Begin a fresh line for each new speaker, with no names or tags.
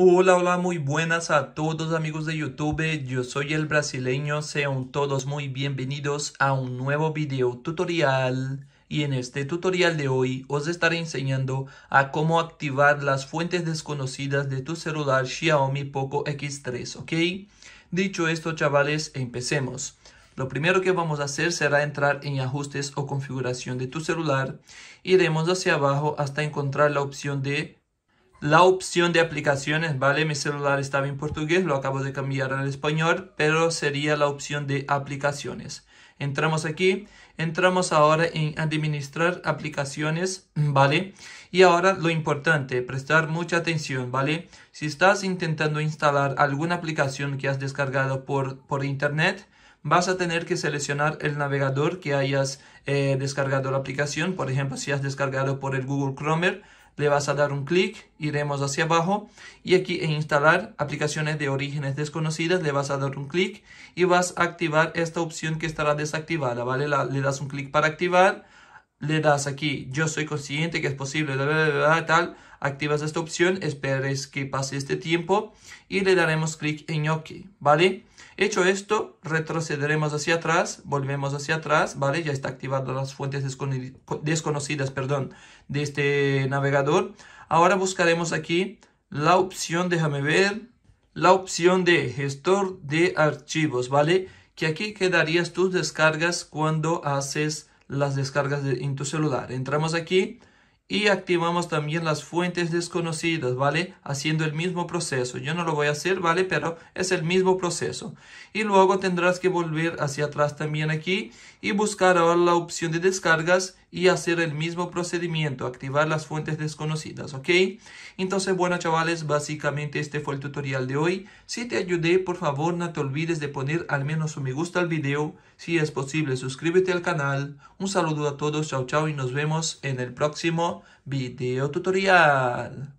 Hola, hola, muy buenas a todos amigos de YouTube, yo soy el brasileño, sean todos muy bienvenidos a un nuevo video tutorial y en este tutorial de hoy os estaré enseñando a cómo activar las fuentes desconocidas de tu celular Xiaomi Poco X3, ¿ok? Dicho esto chavales, empecemos. Lo primero que vamos a hacer será entrar en ajustes o configuración de tu celular, iremos hacia abajo hasta encontrar la opción de la opción de aplicaciones, ¿vale? Mi celular estaba en portugués, lo acabo de cambiar al español, pero sería la opción de aplicaciones. Entramos aquí, entramos ahora en administrar aplicaciones, ¿vale? Y ahora lo importante, prestar mucha atención, ¿vale? Si estás intentando instalar alguna aplicación que has descargado por, por internet, vas a tener que seleccionar el navegador que hayas eh, descargado la aplicación. Por ejemplo, si has descargado por el Google Chrome, le vas a dar un clic, iremos hacia abajo y aquí en instalar aplicaciones de orígenes desconocidas le vas a dar un clic y vas a activar esta opción que estará desactivada, ¿vale? le das un clic para activar le das aquí, yo soy consciente que es posible, de tal, activas esta opción, esperes que pase este tiempo y le daremos clic en OK, ¿vale? Hecho esto, retrocederemos hacia atrás, volvemos hacia atrás, ¿vale? Ya está activado las fuentes desconocidas, perdón, de este navegador. Ahora buscaremos aquí la opción, déjame ver, la opción de gestor de archivos, ¿vale? Que aquí quedarías tus descargas cuando haces las descargas de, en tu celular. Entramos aquí y activamos también las fuentes desconocidas, ¿vale? Haciendo el mismo proceso. Yo no lo voy a hacer, ¿vale? Pero es el mismo proceso. Y luego tendrás que volver hacia atrás también aquí y buscar ahora la opción de descargas y hacer el mismo procedimiento, activar las fuentes desconocidas, ¿ok? Entonces, bueno, chavales, básicamente este fue el tutorial de hoy. Si te ayudé, por favor, no te olvides de poner al menos un me gusta al video. Si es posible, suscríbete al canal. Un saludo a todos, chao, chao, y nos vemos en el próximo video tutorial.